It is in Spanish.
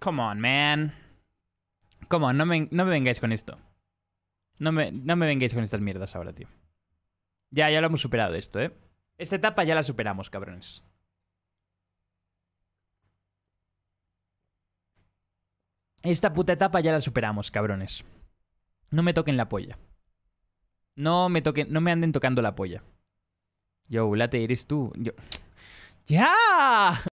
Come on, man. Come on, no me, no me vengáis con esto. No me, no me vengáis con estas mierdas ahora, tío. Ya, ya lo hemos superado esto, ¿eh? Esta etapa ya la superamos, cabrones. Esta puta etapa ya la superamos, cabrones. No me toquen la polla. No me toquen, no me anden tocando la polla. Yo, Late, eres tú. Yo. ¡Ya!